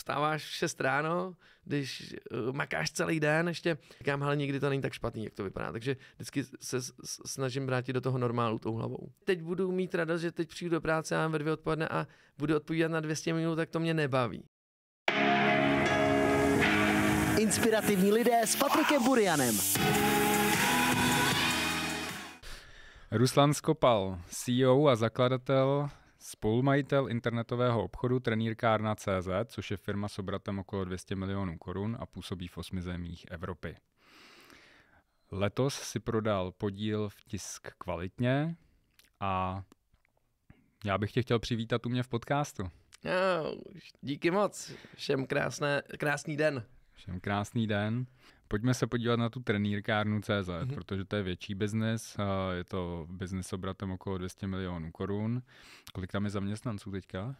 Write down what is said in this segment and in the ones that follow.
vstáváš v 6 ráno, když uh, makáš celý den, ještě říkám, ale nikdy to není tak špatný, jak to vypadá. Takže vždycky se snažím vrátit do toho normálu tou hlavou. Teď budu mít radost, že teď přijdu do práce a ve dvě odpoledne a budu odpovídat na 200 minut, tak to mě nebaví. Inspirativní lidé s Patrikem Burianem. Ruslan Skopal, CEO a zakladatel Spolumajitel internetového obchodu Trenýrkárna CZ, což je firma s obratem okolo 200 milionů korun a působí v osmi zemích Evropy. Letos si prodal podíl v tisk kvalitně a já bych tě chtěl přivítat u mě v podcastu. No, díky moc, všem krásné, krásný den. Všem krásný den. Pojďme se podívat na tu trenýrkárnu CZ, mm-hmm. protože to je větší biznes, je to biznes s obratem okolo 200 milionů korun. Kolik tam je zaměstnanců teďka?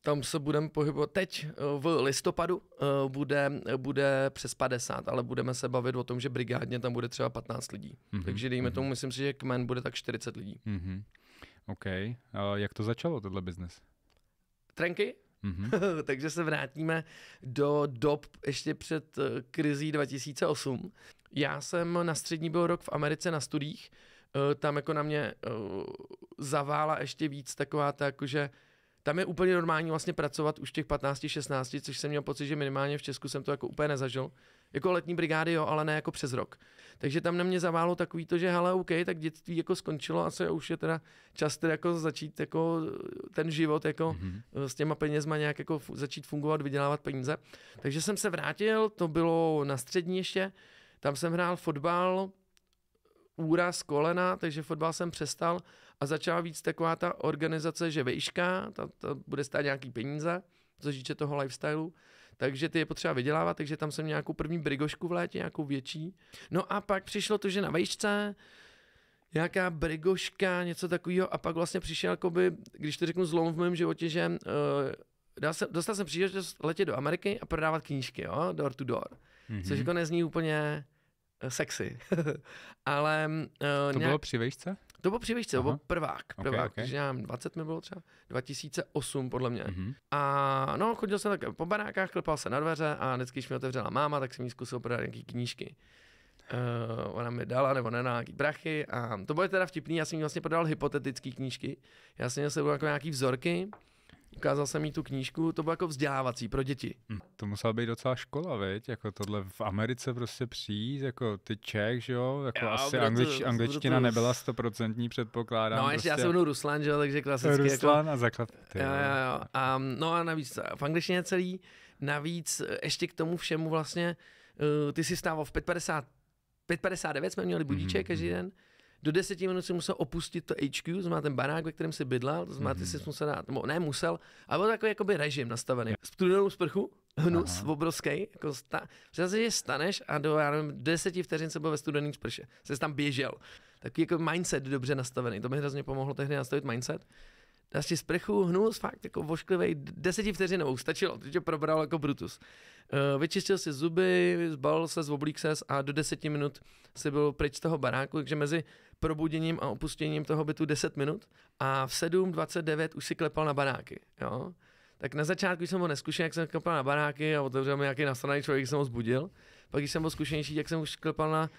Tam se budeme pohybovat teď eh, v listopadu, eh, bude, bude přes 50, ale budeme se bavit o tom, že brigádně tam bude třeba 15 lidí. Mm-hmm. Takže dejme mm-hmm. tomu, myslím si, že kmen bude tak 40 lidí. Mm-hmm. OK. A eh, jak to začalo, tenhle biznes? Trenky? Mm-hmm. Takže se vrátíme do dob ještě před eh, krizí 2008. Já jsem na střední byl rok v Americe na studiích, eh, tam jako na mě eh, zavála ještě víc taková ta jako, že tam je úplně normální vlastně pracovat už těch 15-16, což jsem měl pocit, že minimálně v Česku jsem to jako úplně nezažil. Jako letní brigády, jo, ale ne jako přes rok. Takže tam na mě zaválo takový to, že hele, OK, tak dětství jako skončilo a se už je teda čas teda jako začít jako eh, ten život jako mm-hmm. s těma penězma nějak jako začít fungovat, vydělávat peníze. Takže jsem se vrátil, to bylo na střední ještě, tam jsem hrál fotbal, úraz kolena, takže fotbal jsem přestal a začala víc taková ta organizace, že vejška, ta, ta bude stát nějaký peníze, co říče toho lifestylu takže ty je potřeba vydělávat, takže tam jsem nějakou první brigošku v létě, nějakou větší. No a pak přišlo to, že na vejšce nějaká brigoška, něco takového a pak vlastně přišel, jakoby, když to řeknu zlom v mém životě, že uh, dal jsem, dostal jsem příležitost letět do Ameriky a prodávat knížky, jo, door to door, mm-hmm. což jako nezní úplně eh, sexy. Ale... Uh, to nějak... bylo při vejšce? To bylo při to byl prvák, prvák, okay, okay. že nám 20 mi bylo třeba, 2008 podle mě. Mm-hmm. A no, chodil jsem tak po barákách, klepal se na dveře a vždycky, když mi otevřela máma, tak jsem jí zkusil prodat nějaký knížky. Uh, ona mi dala, nebo ne, nějaký brachy a to bylo teda vtipný, já jsem jí vlastně prodal hypotetické knížky, já jsem měl sebou jako nějaký vzorky, ukázal jsem jí tu knížku, to bylo jako vzdělávací pro děti. Hmm. To musela být docela škola, veď? Jako tohle v Americe prostě přijít, jako ty Čech, že jo? Jako jo, asi anglič, to, angličtina to... nebyla stoprocentní, předpokládám. No, prostě. já jsem byl Ruslan, že jo, takže klasicky. Jako- Ruslan jako... a zaklad. Jo, jo, jo. A, no a navíc v angličtině celý, navíc ještě k tomu všemu vlastně, uh, ty si stával v 5.50, 5.59 jsme měli budíček mm-hmm. každý mhm. den, do deseti minut si musel opustit to HQ, znamená ten barák, ve kterém si bydlel, to znamená, ty mhm. si musel dát, nebo ne musel, ale byl takový jakoby režim nastavený. Z z prchu, hnus Aha. obrovský, jako sta, přesně, že staneš a do, já nevím, deseti vteřin se byl ve studeným sprše, se tam běžel. Takový jako mindset dobře nastavený, to mi hrozně pomohlo tehdy nastavit mindset dáš ti sprchu, hnus, fakt jako vošklivý, deseti vteřinovou, stačilo, to tě probral jako Brutus. Eh, vyčistil si zuby, zbalil se, zoblík ses a do deseti minut si byl pryč z toho baráku, takže mezi probuděním a opustěním toho bytu 10 minut a v 7.29 už si klepal na baráky. Jo? Tak na začátku jsem ho neskušený, jak jsem klepal na baráky a otevřel mi nějaký nasraný člověk, jsem ho zbudil. Pak, když jsem byl zkušenější, jak jsem už klepal na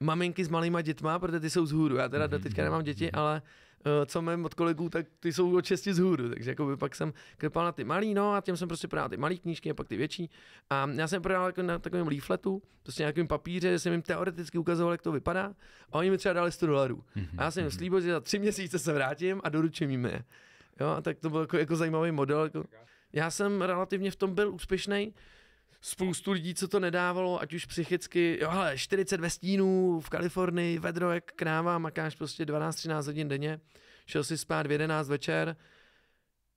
maminky s malýma dětma, protože ty jsou z hůru. Já teda do mhm, teďka nemám děti, ale Eh, co mám od kolegů, tak ty jsou od česti z hůru, takže jako by pak jsem klepal na ty malý, no a těm jsem prostě prodal ty malé knížky a pak ty větší. A já jsem prodal jako na takovém leafletu, prostě nějakým papíře, jsem jim teoreticky ukazoval, jak to vypadá a oni mi třeba dali 100 dolarů. Mhm, a já jsem jim mhm. slíbil, že za tři měsíce se vrátím a doručím jim je. Jo, a tak to byl jako, jako zajímavý model. Jako. Já jsem relativně v tom byl úspěšný, spoustu lidí, co to nedávalo, ať už psychicky, jo hele, 40 ve stínu v Kalifornii, vedro jak kráva, makáš prostě 12-13 hodin denně, šel si spát v 11 večer,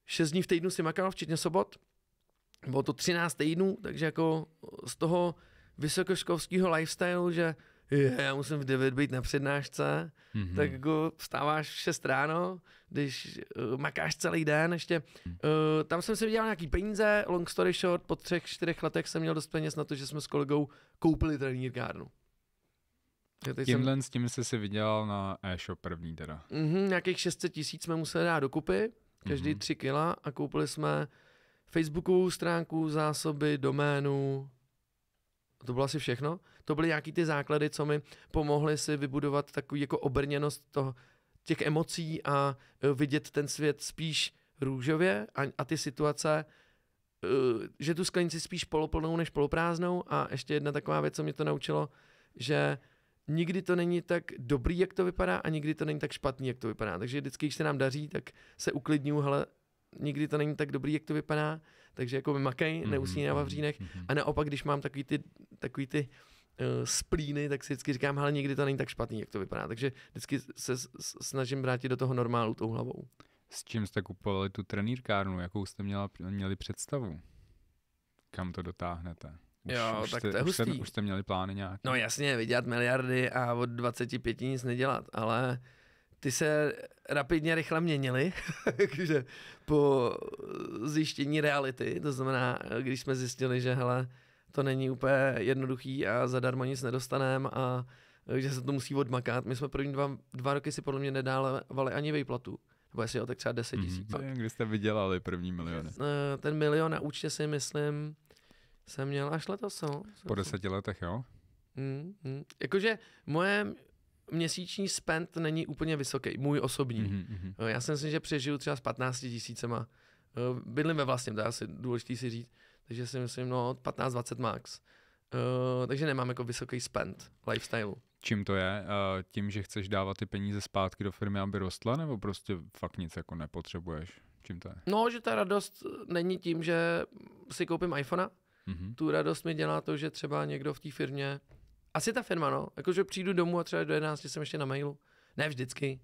6 dní v týdnu si makal, včetně sobot, bylo to 13 týdnů, takže jako z toho vysokoškolského lifestyle, že já musím v 9 být na přednášce, mm-hmm. tak jako vstáváš v 6 ráno, když uh, makáš celý den ještě. Uh, tam jsem si vydělal nějaký peníze, long story short, po třech, čtyřech letech jsem měl dost peněz na to, že jsme s kolegou koupili trenýrkárnu. Tímhle jsem... s tím jsi si vydělal na e-shop první teda. Mm-hmm, nějakých 600 tisíc jsme museli dát dokupy, každý mm-hmm. 3 kila a koupili jsme Facebookovou stránku, zásoby, doménu, to bylo asi všechno to byly nějaký ty základy, co mi pomohly si vybudovat takový jako obrněnost toho, těch emocí a e, vidět ten svět spíš růžově a, a ty situace, e, že tu sklenici spíš poloplnou než poloprázdnou a ještě jedna taková věc, co mě to naučilo, že nikdy to není tak dobrý, jak to vypadá a nikdy to není tak špatný, jak to vypadá. Takže vždycky, když se nám daří, tak se uklidňuju, ale nikdy to není tak dobrý, jak to vypadá, takže jako by makej, mhm, neusíná na vavřínech mhm, mhm. a naopak, když mám takový ty, takový ty uh, Eh, splíny, tak si vždycky říkám, ale někdy to není tak špatný, jak to vypadá. Takže vždycky se snažím vrátit do toho normálu tou hlavou. S čím jste kupovali tu trenýrkárnu? Jakou jste měla, měli představu? Kam to dotáhnete? Už, jo, už tak jste, to je už hustý. Jste, už jste měli plány nějaké? No jasně, vydělat miliardy a od 25 nic nedělat, ale ty se rapidně rychle měnily, takže po zjištění reality, to znamená, když jsme zjistili, že hele, to není úplně jednoduchý a zadarmo nic nedostaneme a eh, že se to musí odmakat. My jsme první dva, dva roky si podle mě nedávali ani vejplatu. Nebo jestli jo, tak třeba 10 mhm. tisíc. Mm-hmm. Kdy jste vydělali první miliony? Eh, ten milion na účtě si myslím, jsem měl až letos. No. Po deseti letech, jo? Mm-hmm. Jakože moje měsíční spend není úplně vysoký, můj osobní. Mm-hmm. Já si myslím, že přežiju třeba s 15 tisícema. Bydlím ve vlastním, to je asi důležité si říct. Takže si myslím, no 15-20 max. Uh, takže nemám jako vysoký spend lifestyle. Čím to je? Uh, tím, že chceš dávat ty peníze zpátky do firmy, aby rostla, nebo prostě fakt nic jako nepotřebuješ? Čím to je? No, že ta radost není tím, že si koupím iPhone. Mm-hmm. Tu radost mi dělá to, že třeba někdo v té firmě, asi ta firma, no, jakože přijdu domů a třeba do 11 jsem ještě na mailu. Ne vždycky,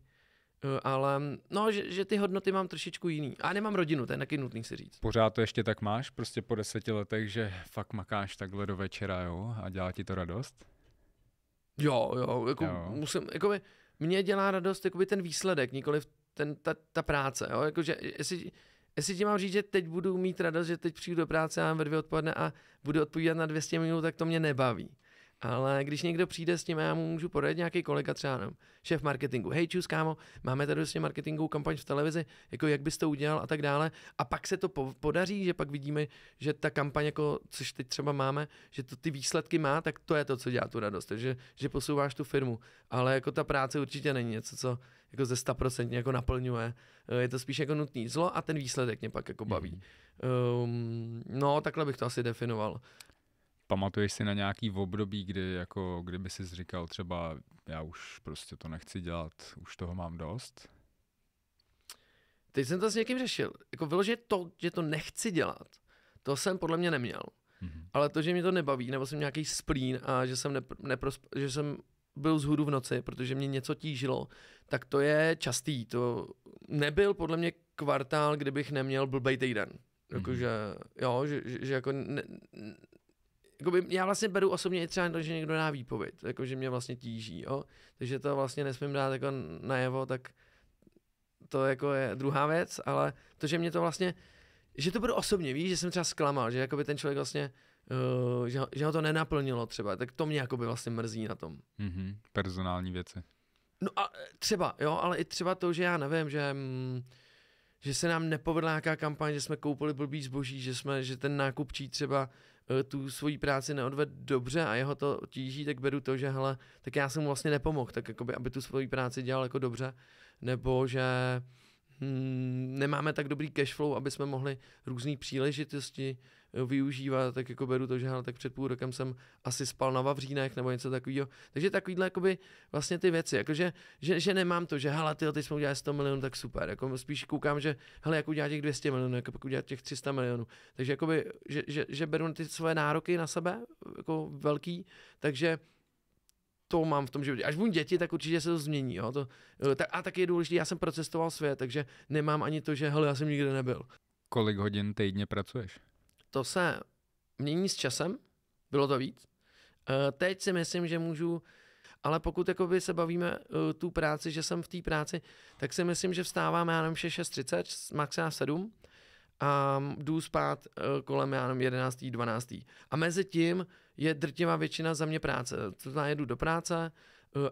Eh, ale no, že, že ty hodnoty mám trošičku jiný. A nemám rodinu, to je taky nutný si říct. Pořád to ještě tak máš, prostě po deseti letech, že fakt makáš takhle do večera, jo, a dělá ti to radost? Jo, jo, jako jo. musím, jako by, mě dělá radost jakoby ten výsledek, nikoli ten, ta, ta práce, jo, jakože, jestli, jestli ti mám říct, že teď budu mít radost, že teď přijdu do práce a mám ve dvě odpoledne a budu odpovídat na 200 minut, tak to mě nebaví. Ale když někdo přijde s tím, já mu můžu poradit nějaký kolega, třeba no, šéf marketingu, hej, čus, kámo, máme tady vlastně marketingovou kampaň v televizi, jako jak bys to udělal a tak dále. A pak se to po- podaří, že pak vidíme, že ta kampaň, jako, což teď třeba máme, že to ty výsledky má, tak to je to, co dělá tu radost, že, že posouváš tu firmu. Ale jako ta práce určitě není něco, co jako ze 100% jako naplňuje. Eh, je to spíš jako nutný zlo a ten výsledek mě pak jako baví. Um, no, takhle bych to asi definoval pamatuješ si na nějaký období, kdy jako, kdyby jsi říkal třeba, já už prostě to nechci dělat, už toho mám dost? Teď jsem to s někým řešil. Jako vyložit to, že to nechci dělat, to jsem podle mě neměl. Mm-hmm. Ale to, že mě to nebaví, nebo jsem nějaký splín a že jsem, nepr- neprosp- že jsem byl z hudu v noci, protože mě něco tížilo, tak to je častý. To nebyl podle mě kvartál, kdybych neměl blbej týden. Mhm. Jakože, mm-hmm. jo, že, že, že jako ne, jakoby, já vlastně beru osobně třeba to, že někdo dá výpověď, jako že mě vlastně tíží, jo? takže to vlastně nesmím dát jako najevo, tak to jako je druhá věc, ale to, že mě to vlastně, že to bylo osobně, víš, že jsem třeba zklamal, že jakoby ten člověk vlastně, uh, že, ho, že ho to nenaplnilo třeba, tak to mě jakoby vlastně mrzí na tom. Mm-hmm, personální věci. No a třeba, jo, ale i třeba to, že já nevím, že... Mm, že se nám nepovedla nějaká kampaň, že jsme koupili blbý zboží, že jsme, že ten nákupčí třeba Eh, tu svoji práci neodved dobře a jeho to tíží, tak beru to, že hele, tak já jsem mu vlastně nepomohl, tak jakoby, aby tu svoji práci dělal jako dobře, nebo že hmm, nemáme tak dobrý flow, aby jsme mohli různé příležitosti využívá, tak jako beru to, že hele, tak před půl rokem jsem asi spal na Vavřínech nebo něco takového. Takže takovýhle jakoby vlastně ty věci, jakože, že, že nemám to, že hele, ty, ty jsme udělali 100 milionů, tak super. Jako spíš koukám, že hele, jak udělat těch 200 milionů, jak pak udělat těch 300 milionů. Takže jakoby, že, že, že beru ty svoje nároky na sebe, jako velký, takže to mám v tom životě. Až budu děti, tak určitě se to změní. Jo? To, tak, a taky je důležité, já jsem procestoval svět, takže nemám ani to, že hele, já jsem nikde nebyl. Kolik hodin týdně pracuješ? to se mění s časem, bylo to víc. Eh, teď si myslím, že můžu, ale pokud jakoby se bavíme eh, tu práci, že jsem v té práci, tak si myslím, že vstávám, já nevím, 6.30, maximálně 7 a jdu spát eh, kolem, já nevím, 11. 12. A mezi tím je drtivá většina za mě práce. To znamená, jedu do práce,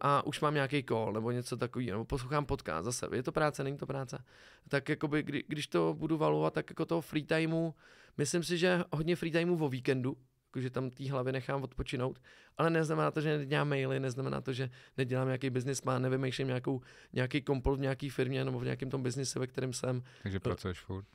a už mám nějaký call nebo něco takový, nebo poslouchám podcast zase, je to práce, není to práce, tak jakoby, kdy, když to budu valovat, tak jako toho free timeu, myslím si, že hodně free timeu o víkendu, že tam té hlavy nechám odpočinout, ale neznamená to, že nedělám maily, neznamená to, že nedělám nějaký business plán, nevymýšlím nějakou, nějaký kompol v nějaké firmě nebo v nějakém tom biznise, ve kterém jsem. Takže pracuješ furt?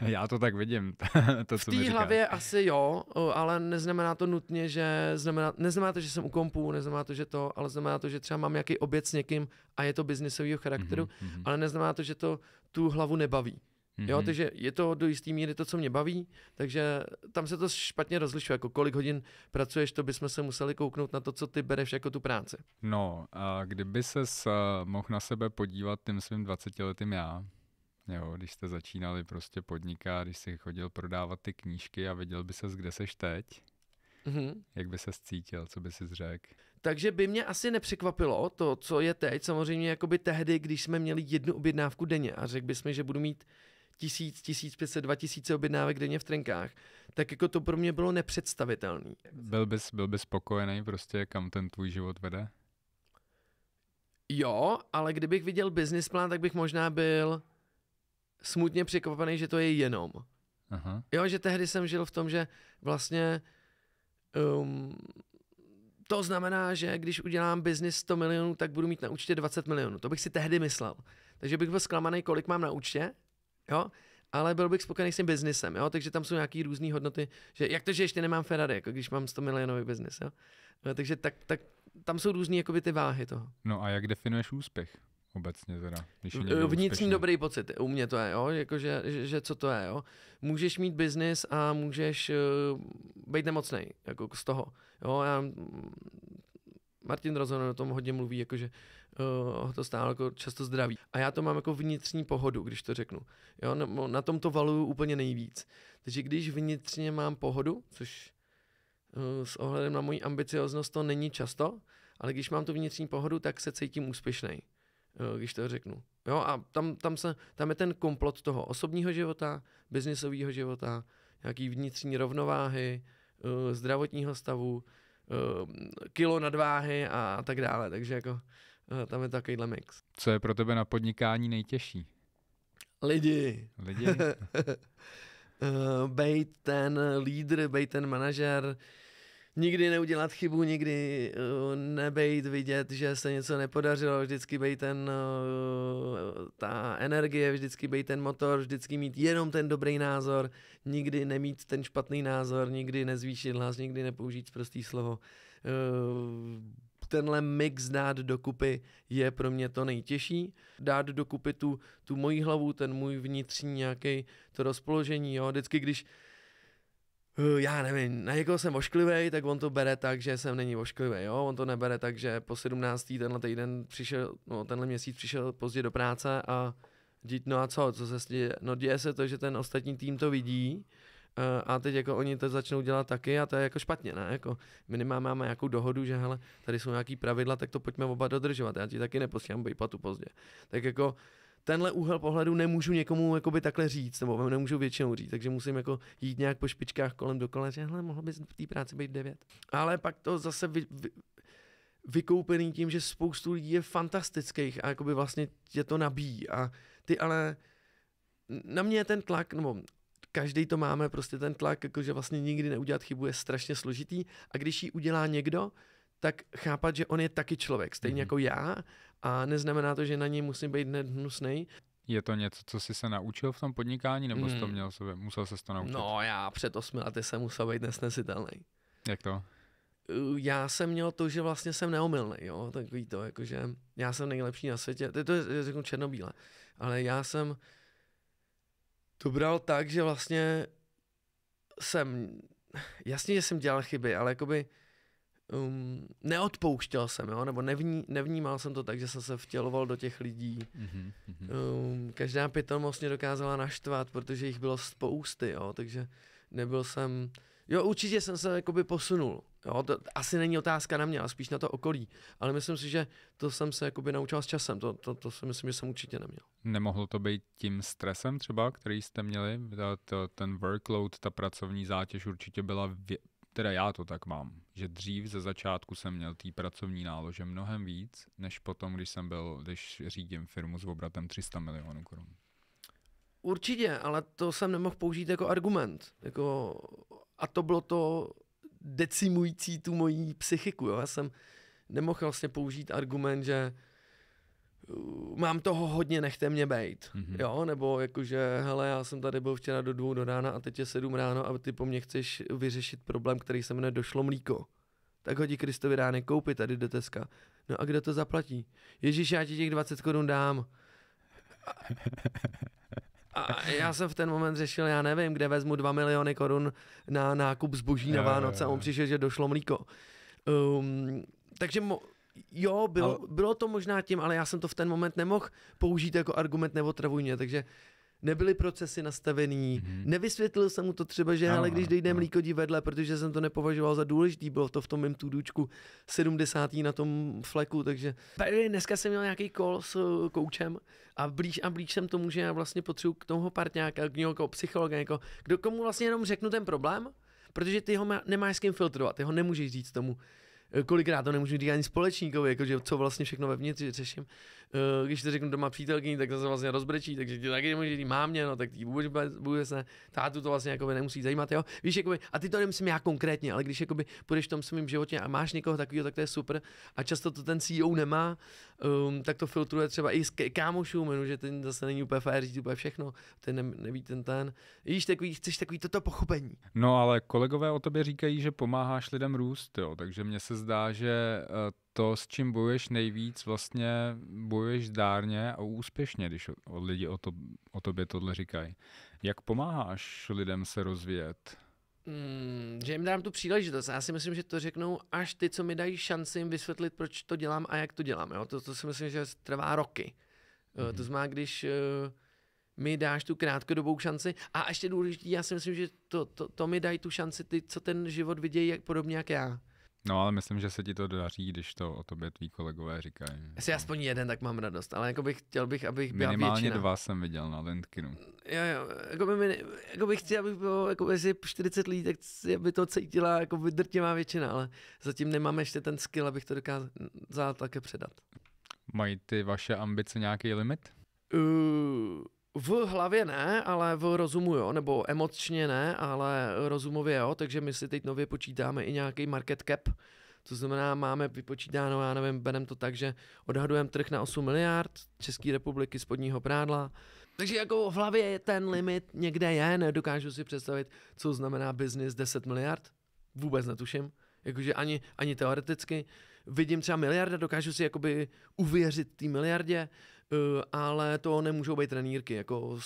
Já to tak vidím. to, co v té hlavě asi jo, ale neznamená to nutně, že znamená, neznamená to, že jsem u kompu, neznamená to, že to, ale znamená to, že třeba mám nějaký oběd s někým a je to biznisového charakteru, mm-hmm. ale neznamená to, že to tu hlavu nebaví. Mm-hmm. Jo, mhm. takže je to do jisté míry to, co mě baví, takže tam se to špatně rozlišuje, jako kolik hodin pracuješ, to bychom se museli kouknout na to, co ty bereš jako tu práci. No, a kdyby ses eh, mohl na sebe podívat tím svým 20-letým já, Vlastně, jo, když jste začínali prostě podnikat, když jsi chodil prodávat ty knížky a viděl by ses, kde seš teď, mm-hmm. jak by se cítil, co by si řekl? Takže by mě asi nepřekvapilo to, co je teď, samozřejmě jakoby tehdy, když jsme měli jednu objednávku denně a řekl bys mi, že budu mít tisíc, tisíc pětset, dva tisíce objednávek denně v trenkách, tak jako to pro mě bylo nepředstavitelné. Byl bys, byl bys spokojený prostě, kam ten tvůj život vede? Jo, ale kdybych viděl business plán, tak bych možná byl smutně překvapený, že to je jenom. Aha. Jo, že tehdy jsem žil v tom, že vlastně um, to znamená, že když udělám biznis 100 milionů, tak budu mít na účtě 20 milionů. To bych si tehdy myslel. Takže bych byl zklamaný, kolik mám na účtě, jo? ale byl bych spokojený s tím biznisem, jo? takže tam jsou nějaké různé hodnoty, že jak to, že ještě nemám Ferrari, jako když mám 100 milionový biznis, jo? No, takže tak, tak, tam jsou různé ty váhy toho. No a jak definuješ úspěch? obecně teda. Když je Vnitřní úspěšný. dobrý pocit, u mě to je, jo? Jako, že, že, že, co to je. Jo? Můžeš mít biznis a můžeš uh, být nemocný jako z toho. Jo? Já, mm, Martin Rozon o tom hodně mluví, jakože uh, to stále jako často zdraví. A já to mám jako vnitřní pohodu, když to řeknu. Jo? Na, na tom to valuju úplně nejvíc. Takže když vnitřně mám pohodu, což eh, s ohledem na moji ambicioznost to není často, ale když mám tu vnitřní pohodu, tak se cítím úspěšný když to řeknu. Jo, a tam, tam, se, tam je ten komplot toho osobního života, biznisového života, nějaký vnitřní rovnováhy, eh, zdravotního stavu, eh, kilo nadváhy a tak dále. Takže jako eh, tam je takovýhle mix. Co je pro tebe na podnikání nejtěžší? Lidi. Lidi? bejt ten lídr, bejt ten manažer, nikdy neudělat chybu, nikdy uh, nebejt vidět, že se něco nepodařilo, vždycky být ten, uh, ta energie, vždycky být ten motor, vždycky mít jenom ten dobrý názor, nikdy nemít ten špatný názor, nikdy nezvýšit hlas, nikdy nepoužít prostý slovo. Uh, tenhle mix dát dokupy je pro mě to nejtěžší. Dát dokupy tu, tu moji hlavu, ten můj vnitřní nějaký to rozpoložení. Jo. Vždycky, když Hm, já nevím, na někoho jsem ošklivý, tak on to bere tak, že jsem není ošklivý, jo, on to nebere tak, že po 17. tenhle týden přišel, no tenhle měsíc přišel pozdě do práce a dít, no a co, co se děje, no děje se to, že ten ostatní tým to vidí, eh, a teď jako oni to začnou dělat taky a to je jako špatně, ne? Jako my nemáme máme nějakou dohodu, že hele, tady jsou nějaký pravidla, tak to pojďme oba dodržovat. Já ti taky neposílám bejpatu pozdě. Tak jako tenhle úhel pohledu nemůžu někomu jakoby takhle říct, nebo nemůžu většinou říct, takže musím jako jít nějak po špičkách kolem dokola, že hele, mohlo by v té práci být devět. Ale pak to zase vy, vy, vykoupený tím, že spoustu lidí je fantastických a jakoby vlastně tě to nabíjí a ty ale na mě je ten tlak, nebo každý to máme, prostě ten tlak, jakože vlastně nikdy neudělat chybu je strašně složitý a když ji udělá někdo, tak chápat, že on je taky člověk, stejně mm. jako já, a neznamená to, že na něj musím být hned hnusný. Je to něco, co jsi se naučil v tom podnikání, nebo jsi to hmm. měl sebe, musel se to naučit? No já před osmi lety jsem musel být nesnesitelný. Jak to? Uh, já jsem měl to, že vlastně jsem neomylný, jo, takový to, jakože já jsem nejlepší na světě, to je řeknu černobíle, ale já jsem to bral tak, že vlastně jsem, jasně, že jsem dělal chyby, ale jakoby by um, neodpouštěl jsem, jo, nebo nevní, nevnímal jsem to tak, že jsem se vtěloval do těch lidí. Mm-hmm. mm-hmm. Um, každá pitomost mě dokázala naštvat, protože jich bylo spousty, jo, takže nebyl jsem, jo, určitě jsem se jakoby posunul, jo, to asi není otázka na mě, ale spíš na to okolí, ale myslím si, že to jsem se jakoby naučil s časem, to, to, to si myslím, že jsem určitě neměl. Nemohlo to být tím stresem třeba, který jste měli, to, ten workload, ta pracovní zátěž určitě byla vě- Teda já to tak mám, že dřív ze začátku jsem měl té pracovní nálože mnohem víc, než potom, když jsem byl, když řídím firmu s obratem 300 milionů korun. Určitě, ale to jsem nemohl použít jako argument. Jako, a to bylo to decimující tu moji psychiku. Jo. Já jsem nemohl vlastně použít argument, že mám toho hodně, nechte mě bejt, mm-hmm. jo, nebo jakože, hele, já jsem tady byl včera do dvou do rána a teď je sedm ráno a ty po mně chceš vyřešit problém, který se mne došlo mlíko. Tak hodí Kristovi ráne koupit tady do Teska. No a kdo to zaplatí? Ježíš, já ti těch 20 korun dám. A, a já jsem v ten moment řešil, já nevím, kde vezmu 2 miliony korun na nákup zboží na Vánoce a on přišel, že došlo mlíko. Um, takže mo- Jo, bylo, ale... bylo to možná tím, ale já jsem to v ten moment nemohl použít jako argument nebo travujně, takže nebyly procesy nastavený, mm-hmm. nevysvětlil jsem mu to třeba, že ale když dojde ano. mlíko vedle, protože jsem to nepovažoval za důležitý, bylo to v tom mém tudučku 70. na tom fleku, takže dneska jsem měl nějaký kol s eh, koučem a blíž a blíž jsem tomu, že já vlastně potřebuji k tomu partňáka, k jako psychologa, jako, kdo komu vlastně jenom řeknu ten problém, protože ty ho nemáš s kým filtrovat, ty ho nemůžeš říct tomu kolikrát to nemůžu říct ani společníkovi, jakože co vlastně všechno vevnitř řeším. Eh, když ti řeknu doma přítelkyni, tak to se vlastně rozbrečí, takže ti taky nemůže říct mámě, no tak ti vůbec bude se, tátu to vlastně jakoby nemusí zajímat, jo. Víš, jakoby, a ty to nemyslím já konkrétně, ale když jakoby půjdeš v tom svém životě a máš někoho takového, tak to je super a často to ten CEO nemá, um, tak to filtruje třeba i s kámošům, že ten zase není úplně fér říct úplně všechno, ten ne, neví ten ten. Víš, takový, chceš takový toto pochopení. No ale kolegové o tobě říkají, že pomáháš lidem růst, jo, takže mně se zdá, že eh, to, s čím bojuješ nejvíc, vlastně bojuješ dárně a úspěšně, když od lidi o, to, o tobě tohle říkají. Jak pomáháš lidem se rozvíjet? Hmm, že jim dám tu příležitost. Já si myslím, že to řeknou až ty, co mi dají šanci jim vysvětlit, proč to dělám a jak to dělám. Jo? To, to si myslím, že trvá roky. Mm-hmm. To mhm. znamená, když uh, mi dáš tu krátkodobou šanci. A ještě důležitý, já si myslím, že to, to, to mi dají tu šanci ty, co ten život vidějí jak, podobně jak já. No ale myslím, že se ti to daří, když to o tobě tví kolegové říkají. Jestli aspoň jeden, tak mám radost, ale jako bych chtěl bych, abych byl Minimálně většina. dva jsem viděl na Lentkinu. Jo, jo, jako, by mi, jako bych chtěl, aby bylo, jako by 40 lidí, tak by to cítila jako by drtivá většina, ale zatím nemám ještě ten skill, abych to dokázal také předat. Mají ty vaše ambice nějaký limit? Uh, v hlavě ne, ale v rozumu jo, nebo emočně ne, ale rozumově jo, takže my si teď nově počítáme i nějaký market cap, to znamená, máme vypočítáno, já nevím, berem to tak, že odhadujeme trh na 8 miliard České republiky spodního prádla. Takže jako v hlavě ten limit někde je, nedokážu si představit, co znamená business 10 miliard. Vůbec netuším. Jakože ani, ani teoreticky. Vidím třeba miliarda, dokážu si jakoby uvěřit té miliardě, Eh, ale to nemůžou být trenýrky, jako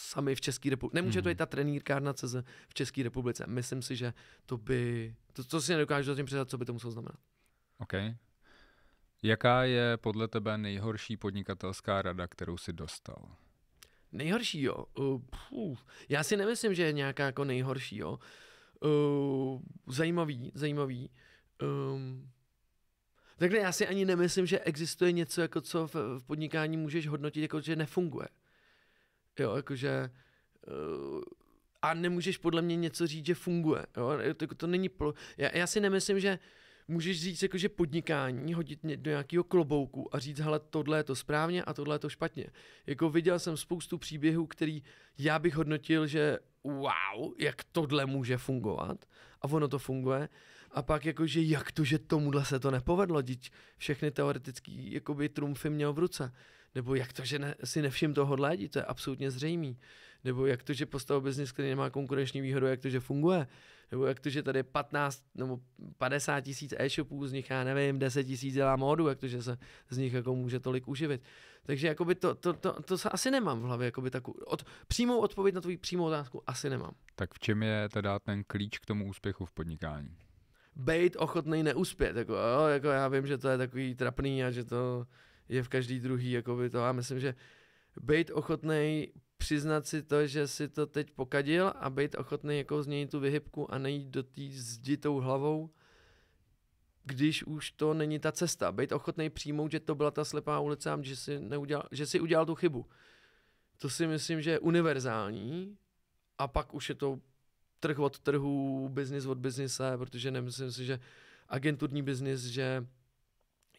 sami v České republice. Nemůže to hmm. být ta trenýrkárna CZ v České republice. Myslím si, že to by, to, to si nedokážu zatím předat, co by to muselo znamenat. OK. Jaká je podle tebe nejhorší podnikatelská rada, kterou si dostal? Nejhorší, jo. Uh, Já si nemyslím, že je nějaká jako nejhorší, jo. Uh, zajímavý, zajímavý. Um, Takhle já si ani nemyslím, že existuje něco, jako co v, v podnikání můžeš hodnotit, jako že nefunguje. Jo, jakože... Uh, a nemůžeš podle mě něco říct, že funguje. Jo? To, to není plo... já, já si nemyslím, že můžeš říct jako, že podnikání, hodit do nějakého klobouku a říct, hele, tohle je to správně a tohle je to špatně. Jako viděl jsem spoustu příběhů, který já bych hodnotil, že wow, jak tohle může fungovat a ono to funguje a pak jakože jak to, že tomuhle se to nepovedlo, diť všechny teoretické jakoby trumfy měl v ruce. Nebo jak to, že ne, si nevšim toho hledí? to je absolutně zřejmý. Nebo jak to, že postavil biznis, který nemá konkurenční výhodu, jak to, že funguje. Nebo jak to, že tady 15 nebo 50 tisíc e-shopů, z nich já nevím, 10 tisíc dělá módu, jak to, že se z nich jako může tolik uživit. Takže jakoby to, to, to, to se asi nemám v hlavě, jakoby takovou, od, přímou odpověď na tvou přímou otázku asi nemám. Tak v čem je teda ten klíč k tomu úspěchu v podnikání? být ochotný neuspět, jako, jo, jako já vím, že to je takový trapný a že to je v každý druhý, jako by to, a myslím, že být ochotný přiznat si to, že si to teď pokadil a být ochotný jako změnit tu vyhybku a nejít do té zditou hlavou, když už to není ta cesta. Být ochotný přijmout, že to byla ta slepá ulice a že si, neudělal, že si udělal tu chybu. To si myslím, že je univerzální a pak už je to trh od trhu, biznis od biznise, protože nemyslím si, že agenturní biznis, že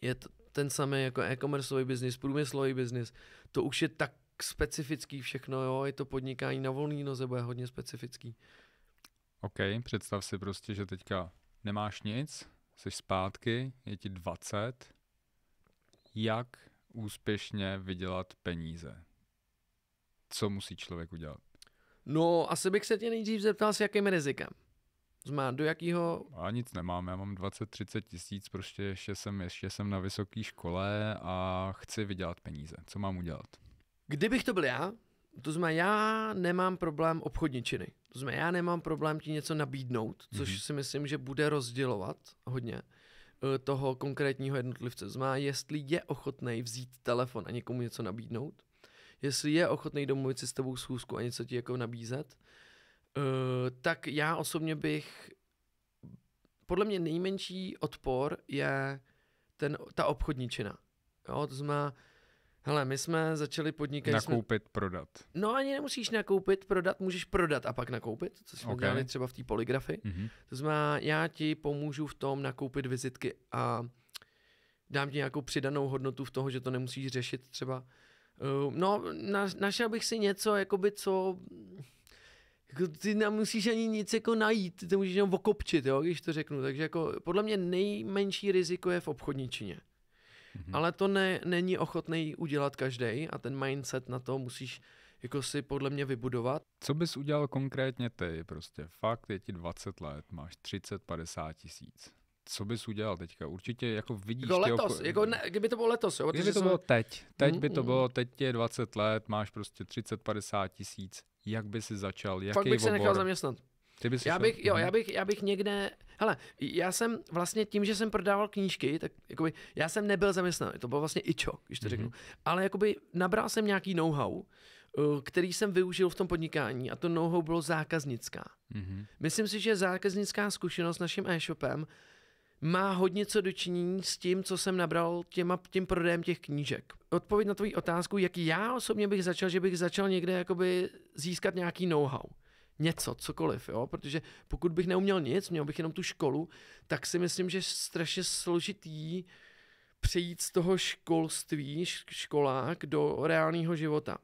je t- ten samý jako e-commerceový biznis, průmyslový biznis, to už je tak specifický všechno, jo, je to podnikání na volný noze, bude hodně specifický. OK, představ si prostě, že teďka nemáš nic, jsi zpátky, je ti 20, jak úspěšně vydělat peníze? Co musí člověk udělat? No, asi bych se tě nejdřív zeptal, s jakým rizikem. Zmá, do jakého... A nic nemám, já mám 20-30 tisíc, prostě ještě jsem, ještě jsem na vysoké škole a chci vydělat peníze. Co mám udělat? Kdybych to byl já, to znamená, já nemám problém obchodničiny. To znamená, já nemám problém ti něco nabídnout, což mm-hmm. si myslím, že bude rozdělovat hodně eh, toho konkrétního jednotlivce. Zmá, jestli je ochotný vzít telefon a někomu něco nabídnout, jestli je ochotný domluvit si s tebou schůzku a něco ti jako nabízet, eh, tak já osobně bych, podle mě nejmenší odpor je ten, ta obchodníčina. Jo, to znamená, hele, my jsme začali podnikat. Nakoupit, jsme... prodat. No ani nemusíš nakoupit, prodat, můžeš prodat a pak nakoupit, co jsme okay. dělali třeba v té poligrafy. Mm-hmm. To znamená, já ti pomůžu v tom nakoupit vizitky a dám ti nějakou přidanou hodnotu v toho, že to nemusíš řešit třeba. Ehm, no, na, našel bych si něco, jakoby co... Jako ty nemusíš ani nic jako najít, ty můžeš jenom okopčit, jo, když to řeknu. Takže jako podle mě nejmenší riziko je v obchodničině. Mm-hmm. Ale to ne, není ochotný udělat každý a ten mindset na to musíš jako si podle mě vybudovat. Co bys udělal konkrétně ty? Prostě fakt je ti 20 let, máš 30-50 tisíc co bys udělal teďka? Určitě jako vidíš... Jako letos, ty jako ne, kdyby to bylo letos. Jo, kdyby to bylo teď, teď mm, by to bylo, teď je 20 let, máš prostě 30-50 tisíc, jak by si začal, jaký Fakt bych obor? se nechal zaměstnat. Ty bys já, bych, jo, mhm. já, bych, já bych někde, hele, já jsem vlastně tím, že jsem prodával knížky, tak jakoby, já jsem nebyl zaměstnaný, to bylo vlastně ičo, když to mm-hmm. řeknu, ale jakoby nabral jsem nějaký know-how, uh, který jsem využil v tom podnikání a to know-how bylo zákaznická. Mm-hmm. Myslím si, že zákaznická zkušenost s naším e-shopem má hodně co dočinění s tím, co jsem nabral těma, tím prodejem těch knížek. Odpověď na tvoji otázku, jak já osobně bych začal, že bych začal někde jakoby získat nějaký know-how. Něco, cokoliv, jo? protože pokud bych neuměl nic, měl bych jenom tu školu, tak si myslím, že je strašně složitý přejít z toho školství, školák, do reálného života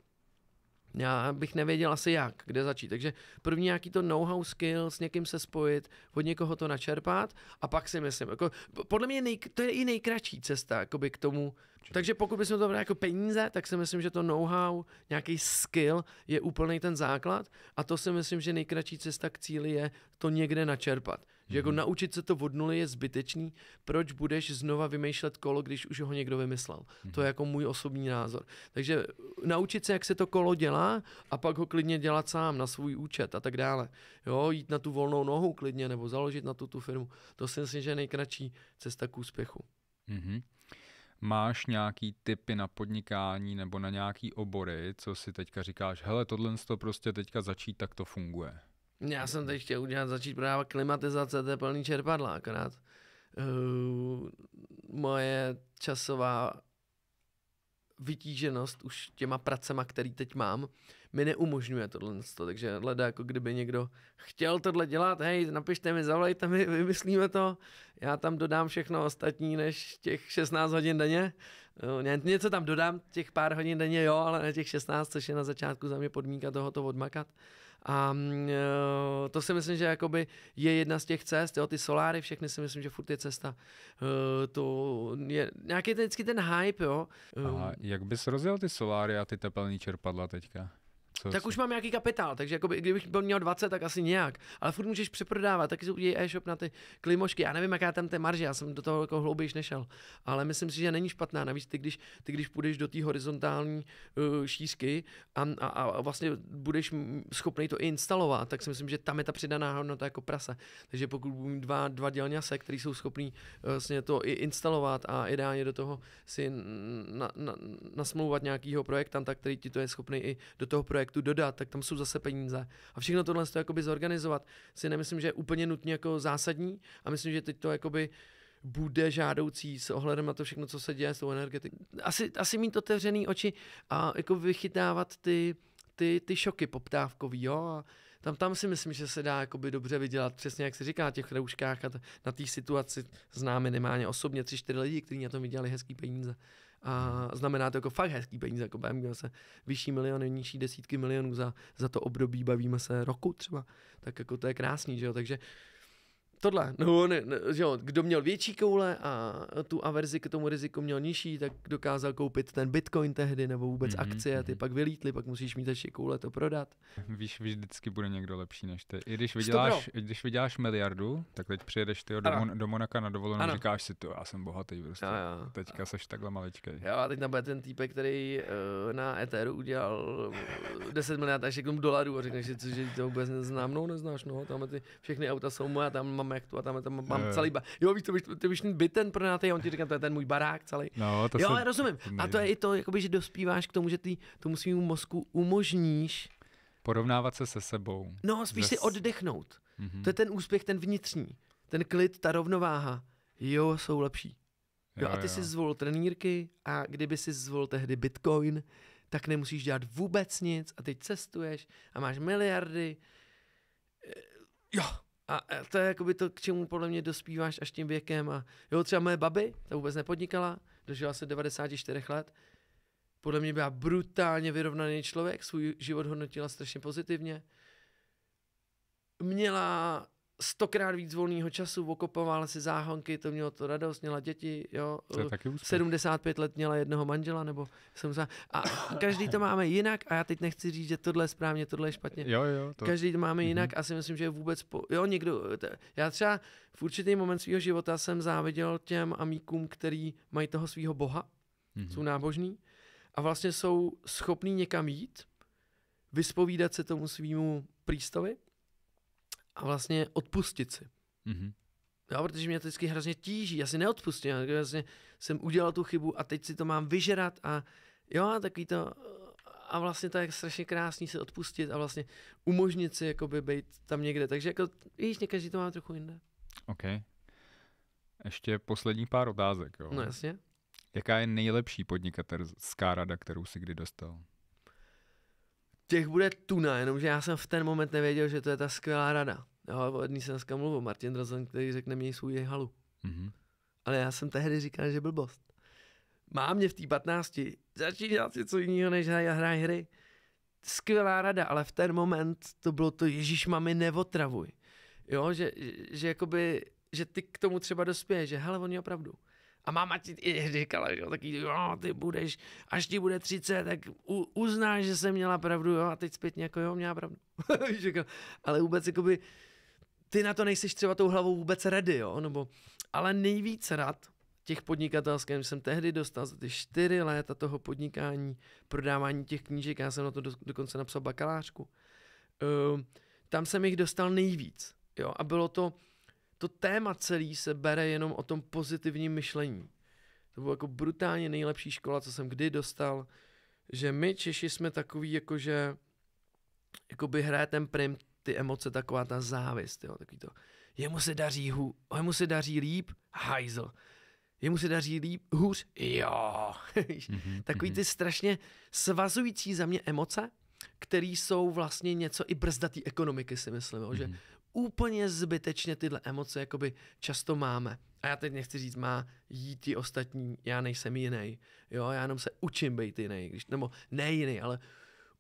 já bych nevěděl asi jak, kde začít. Takže první nějaký to know-how skill, s někým se spojit, od někoho to načerpat a pak si myslím, jako, podle mě nej, to je i nejkratší cesta jakoby, k tomu. Takže pokud bychom to brali jako peníze, tak si myslím, že to know-how, nějaký skill je úplný ten základ a to si myslím, že nejkratší cesta k cíli je to někde načerpat. Že jako mhm. naučit se to od nuly je zbytečný, proč budeš znova vymýšlet kolo, když už ho někdo vymyslel. To je mhm. jako můj osobní názor. Takže uh, naučit se, jak se to kolo dělá a pak ho klidně dělat sám na svůj účet a tak dále. Jo, jít na tu volnou nohu klidně nebo založit na tu, tu firmu. To si myslím, že je nejkratší cesta k úspěchu. Mm-hmm. Máš nějaký typy na podnikání nebo na nějaký obory, co si teďka říkáš, hele, tohle to prostě teďka začít, tak to funguje? Já jsem teď chtěl udělat, začít prodávat klimatizace, to je plný čerpadla, akorát uh, moje časová vytíženost už těma pracema, který teď mám, mi neumožňuje tohle. Takže hleda, jako kdyby někdo chtěl tohle dělat, hej, napište mi, zavolejte mi, vymyslíme to, já tam dodám všechno ostatní než těch 16 hodin denně. Eh, něco tam dodám, těch pár hodin denně, jo, ale ne těch 16, což je na začátku za mě podmínka tohoto odmakat. A mm, eh, to si myslím, že jakoby je jedna z těch cest, jo, ty soláry, všechny si myslím, že furt je cesta. Eh, to je nějaký ten, vždycky ten hype, jo. A eh, jak bys rozjel ty soláry a ty tepelné čerpadla teďka? jasně, tak už mám nějaký kapitál, takže jakoby, kdybych byl měl 20, tak asi nějak. Ale furt můžeš přeprodávat, taky si udělej e-shop na ty klimošky. Já nevím, jaká tam té marže, já jsem do toho jako hlouběji nešel. Ale myslím si, že není špatná. Navíc ty, když, ty, když půjdeš do té horizontální uh, šířky a, a, a, vlastně budeš schopný to i instalovat, tak si myslím, že tam je ta přidaná hodnota jako prase. Takže pokud budu dva, dva dělňase, který jsou uh, vlastně to i instalovat a ideálně do toho si na, na, nasmlouvat nějakýho projektanta, který ti to je schopný i do toho projektu projektu dodat, tak tam jsou zase peníze. A všechno tohle to jakoby zorganizovat si nemyslím, že je úplně nutně jako zásadní a myslím, že teď to jakoby bude žádoucí s ohledem na to všechno, co se děje s tou energetikou. Asi, asi mít otevřený oči a jako vychytávat ty, ty, ty šoky poptávkový, jo, a tam, tam si myslím, že se dá jakoby dobře vydělat, přesně jak se říká, těch kreuškách a t- na té situaci znám minimálně osobně tři, čtyři lidi, kteří na tom vydělali hezký peníze. A znamená to jako fakt hezký peníze, jako bavíme se vyšší miliony, nižší desítky milionů za, za to období, bavíme se roku třeba, tak jako to je krásný, že jo, takže uh, tohle, no, ne, ne, že jo, kdo měl větší koule a tu averzi k tomu riziku měl nižší, tak dokázal koupit ten bitcoin tehdy nebo vůbec mm-hmm, akcie, ty mhm. pak vylítly, pak musíš mít ještě koule to prodat. Víš, vždycky bude někdo lepší než ty. I když vyděláš, když vyděláš miliardu, tak teď přijedeš ty do, Mon- do Monaka na dovolenou, říkáš si to, já jsem bohatý prostě. Ano. Teďka ano. seš takhle maličký. Jo, a teď tam bude ten týpek, který uh, na Etheru udělal 10 eh, miliard až dolarů a řekneš si, že to vůbec neznám, no neznáš, no, tam ty všechny auta jsou moje, tam máme tu a tam, tam mám jo, celý ba- Jo, víš, to, víš ty víš, ten byt ten pronátej a on ti říká, to je ten můj barák celý. No, to jo, se... rozumím. A to je i to, jakoby, že dospíváš k tomu, že ty tomu svým mozku umožníš Porovnávat se se sebou. No, spíš Zes... si oddechnout. Mm-hmm. To je ten úspěch, ten vnitřní. Ten klid, ta rovnováha. Jo, jsou lepší. Jo, jo a ty jo. si zvolil trenírky a kdyby jsi zvolil tehdy bitcoin, tak nemusíš dělat vůbec nic a teď cestuješ a máš miliardy. Eh, jo, a e, to je jakoby to, k čemu podle mě dospíváš až tím věkem. A jo, třeba moje baby, ta vůbec nepodnikala, dožila se 94 let. Podle mě byla brutálně vyrovnaný člověk, svůj život hodnotila strašně pozitivně. Měla stokrát víc volného času, okopoval si záhonky, to mělo to radost, měla děti, jo. To je taky 75 let měla jednoho manžela, nebo jsem za... A každý to máme jinak a já teď nechci říct, že tohle je správně, tohle je špatně. Jo, jo, to... Každý to máme jinak mm-hmm. a si myslím, že je vůbec... Po... Jo, někdo... Já třeba v určitý moment svého života jsem záviděl těm amíkům, který mají toho svého boha, mm-hmm. jsou nábožní a vlastně jsou schopní někam jít, vyspovídat se tomu svýmu přístovi, a vlastně odpustit si. Mm-hmm. Jo, protože mě to vždycky hrozně tíží, já si neodpustím, já vlastně jsem udělal tu chybu a teď si to mám vyžerat a jo, takový to, a vlastně to je strašně krásný se odpustit a vlastně umožnit si jakoby být tam někde, takže jako víš, každý to má trochu jinde. OK. Ještě poslední pár otázek. Jo. No jasně. Jaká je nejlepší podnikatelská rada, kterou si kdy dostal? těch bude tuna, jenomže já jsem v ten moment nevěděl, že to je ta skvělá rada. Jo, o jedný jsem dneska mluvil, Martin Drazen, který řekne, mi svůj halu. Mm-hmm. Ale já jsem tehdy říkal, že blbost. Má mě v té 15, začít dělat něco jiného, než hraje hraj hry. Skvělá rada, ale v ten moment to bylo to, Ježíš, mami, nevotravuj. Jo, že, že, že jakoby, že ty k tomu třeba dospěješ, že hele, on je opravdu. A máma ti říkala, že jo, taky, jo, ty budeš, až ti bude 30, tak u, uznáš, že jsem měla pravdu, jo, a teď zpětně jako, jo, měla pravdu. Jako, ale vůbec, jakoby, ty na to nejsiš třeba tou hlavou vůbec ready, jo, nebo, ale nejvíc rad těch podnikatelských jsem tehdy dostal za ty čtyři léta toho podnikání, prodávání těch knížek, já jsem na to do, dokonce napsal bakalářku. Uh, tam jsem jich dostal nejvíc, jo, a bylo to, to téma celý se bere jenom o tom pozitivním myšlení. To bylo jako brutálně nejlepší škola, co jsem kdy dostal, že my Češi jsme takový, jakože jako by hraje ten prim ty emoce, taková ta závist, jo, takový to. Jemu se daří, hů, jemu se daří líp, hajzl. Jemu se daří líp, hůř, jo. Mhm, takový mhm. ty strašně svazující za mě emoce, který jsou vlastně něco i brzdatý ekonomiky, si myslím, jo, že mhm úplně zbytečně tyhle emoce jakoby často máme. A já teď nechci říct, má jít ti ostatní, já nejsem jiný. Jo, já jenom se učím být jiný, když, nebo ne jiný, ale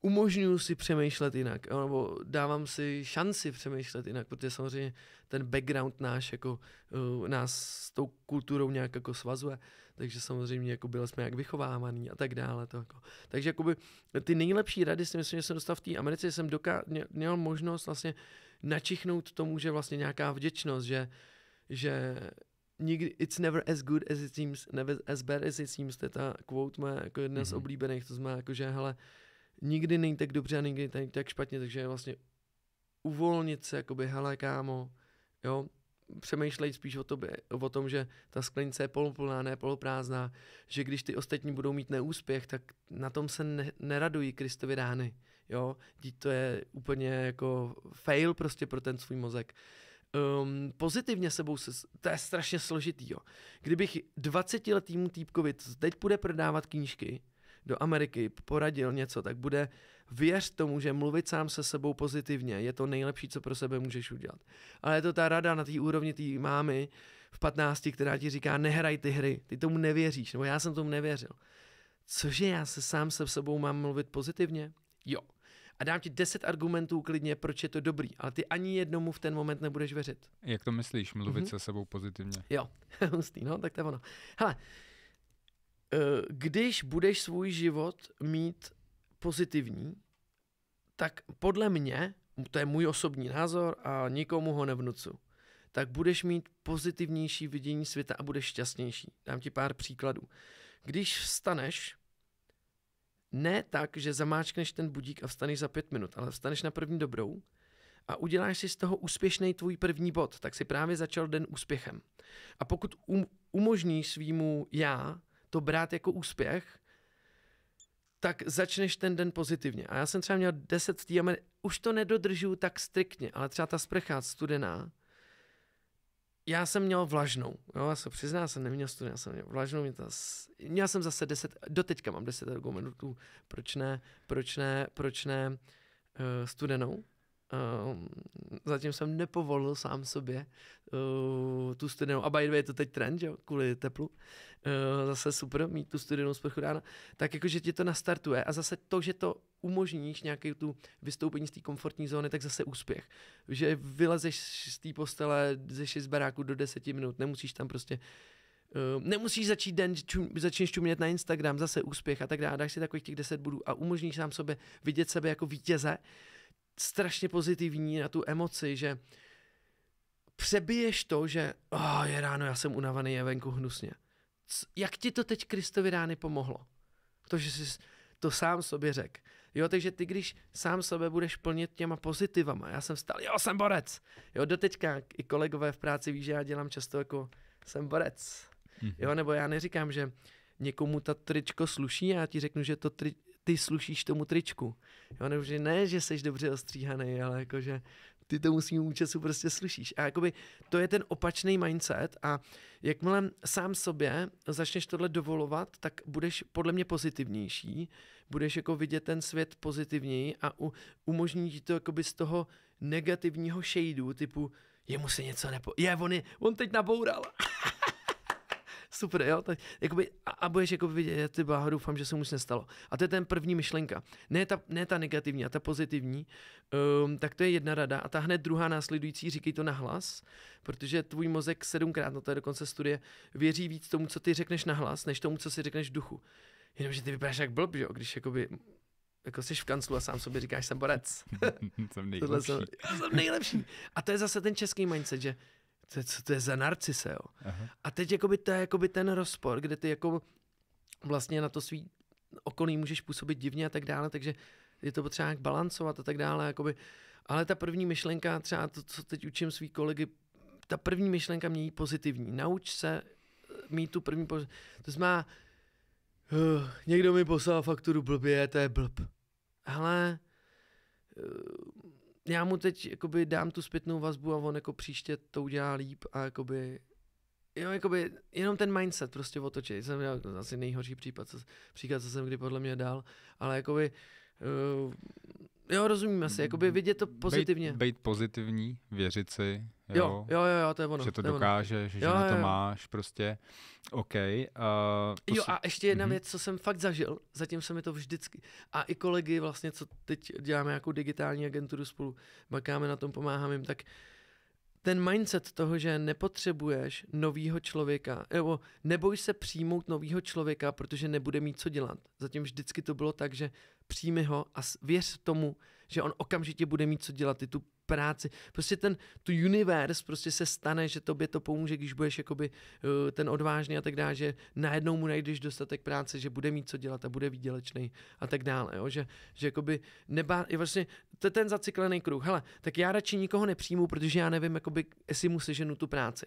umožňuju si přemýšlet jinak, jo, nebo dávám si šanci přemýšlet jinak, protože samozřejmě ten background náš jako uh, nás s tou kulturou nějak jako svazuje, takže samozřejmě jako byli jsme jak vychovávaní a tak dále. To jako. Takže jakoby ty nejlepší rady si myslím, že jsem dostal v té Americe, jsem doká- měl možnost vlastně uh, načichnout tomu, že vlastně nějaká vděčnost, že, že nikdy, it's never as good as it seems, never as bad as it seems, to je ta quote má jako jedna mm-hmm. z mhm. oblíbených, to znamená jako, že hele, nikdy není tak dobře a nikdy není tak špatně, takže vlastně uvolnit se, jakoby, hele kámo, jo, přemýšlej spíš o, tobě, o tom, že ta sklenice je poloplná, ne poloprázdná, že když ty ostatní budou mít neúspěch, tak na tom se ne, neradují Kristovi rány. Jo, to je úplně jako fail prostě pro ten svůj mozek. Um, pozitivně sebou, se, to je strašně složitý, jo. Kdybych 20-letýmu týpkovi, teď bude prodávat knížky, do Ameriky poradil něco, tak bude věř tomu, že mluvit sám se sebou pozitivně je to nejlepší, co pro sebe můžeš udělat. Ale je to ta rada na té úrovni té mámy v 15, která ti říká, nehraj ty hry, ty tomu nevěříš, nebo já jsem tomu nevěřil. Cože já se sám se sebou mám mluvit pozitivně? Jo, a dám ti 10 argumentů klidně, proč je to dobrý, ale ty ani jednomu v ten moment nebudeš věřit. Jak to myslíš, mluvit mm-hmm. se sebou pozitivně? Jo, hustý, no, tak to je ono. Hele, eh, když budeš svůj život mít pozitivní, tak podle mě, to je můj osobní názor a nikomu ho nevnucu, tak budeš mít pozitivnější vidění světa a budeš šťastnější. Dám ti pár příkladů. Když vstaneš ne tak, že zamáčkneš ten budík a vstaneš za pět minut, ale vstaneš na první dobrou a uděláš si z toho úspěšný tvůj první bod, tak si právě začal den úspěchem. A pokud um, umožníš svýmu já to brát jako úspěch, tak začneš ten den pozitivně. A já jsem třeba měl 10 týdnů, už to nedodržuju tak striktně, ale třeba ta sprcha studená, já jsem měl vlažnou, jo, já se přiznám, jsem neměl studium, já jsem měl vlažnou, měl, měl jsem zase 10, teďka mám 10 argumentů, proč ne, proč ne, proč ne uh, studenou, Uh, zatím jsem nepovolil sám sobě uh, tu studenou, a by the way, je to teď trend, jo, kvůli teplu, uh, zase super mít tu studenou sprchu ráno. tak jakože ti to nastartuje a zase to, že to umožníš nějaký tu vystoupení z té komfortní zóny, tak zase úspěch. Že vylezeš z té postele ze z baráku do deseti minut, nemusíš tam prostě Uh, nemusíš začít den, čum, začneš čumět na Instagram, zase úspěch a tak dále, dáš si takových těch deset budů a umožníš sám sobě vidět sebe jako vítěze, uh, strašně pozitivní na tu emoci, že přebiješ to, že oh, je ráno, já jsem unavený, je venku hnusně. C- jak ti to teď Kristovi rány pomohlo? To, že jsi to sám sobě řek. Jo, takže ty, když sám sebe budeš plnit těma pozitivama, já jsem stál, jo, jsem borec. Jo, doteďka i kolegové v práci ví, že já dělám často jako jsem borec. Mhm. Jo, nebo já neříkám, že někomu ta tričko sluší, já ti řeknu, že to tri, ty slušíš tomu tričku. Jo, nebo že ne, že jsi dobře ostříhaný, ale jakože ty tomu svým účesu prostě slušíš. A jakoby to je ten opačný mindset a jakmile sám sobě začneš tohle dovolovat, tak budeš podle mě pozitivnější, budeš jako vidět ten svět pozitivněji a u, umožní ti to jakoby z toho negativního shadeu typu jemu se něco nepo... Je, on, je, on teď naboural. super, jo, tak jakoby, a, a budeš jakoby vidět, ty bláho, doufám, že se mu nic nestalo. A to je ten první myšlenka. Ne ta, ne ta negativní, a ta pozitivní. Um, tak to je jedna rada. A ta hned druhá následující, říkej to nahlas, protože tvůj mozek sedmkrát, no to je dokonce studie, věří víc tomu, co ty řekneš nahlas, než tomu, co si řekneš v duchu. Jenomže ty vypadáš jak blb, jo, když jakoby jako jsi v kanclu a sám sobě říkáš, jsem borec. jsem nejlepší. Tohle jsem, jsem nejlepší. A to je zase ten český mindset, že co, co to je za narcise, jo? Aha. A teď jakoby, to je jakoby ten rozpor, kde ty jako vlastně na to svý okolí můžeš působit divně a tak dále, takže je to potřeba nějak balancovat a tak dále. Jakoby. Ale ta první myšlenka, třeba to, co teď učím svý kolegy, ta první myšlenka mění pozitivní. Nauč se eh, mít tu první pozitivní. To znamená, uh, někdo mi poslal fakturu blbě, to je blb. Ale uh, eh, já mu teď jakoby dám tu zpětnou vazbu a on jako příště to udělá líp a jakoby Jo, jakoby jenom ten mindset prostě otočit. Jsem měl asi nejhorší případ, co, příklad, co jsem kdy podle mě dal, ale jakoby uh, Jo, rozumím asi, jakoby mm-hmm. vidět to pozitivně. Být pozitivní, věřit si, jo, jo, jo, jo, jo to je ono. Že to, to dokážeš, že jo, na to jo. máš, prostě, OK. Uh, jo a ještě jedna mm-hmm. věc, co jsem fakt zažil, zatím se mi to vždycky, a i kolegy vlastně, co teď děláme jako digitální agenturu spolu, makáme na tom, pomáháme jim, tak ten mindset toho, že nepotřebuješ novýho člověka, nebo neboj se přijmout novýho člověka, protože nebude mít co dělat. Zatím vždycky to bylo tak, že přijmi ho a věř tomu, že on okamžitě bude mít co dělat, ty tu práci, prostě ten, tu univerz prostě se stane, že tobě to pomůže, když budeš jakoby eh, ten odvážný a tak dále, že najednou mu najdeš dostatek práce, že bude mít co dělat a bude výdělečný a tak dále, jo? že, že jakoby nebá, je vlastně, to je ten zacyklený kruh, hele, tak já radši nikoho nepřijmu, protože já nevím, jakoby, jestli mu seženu tu práci.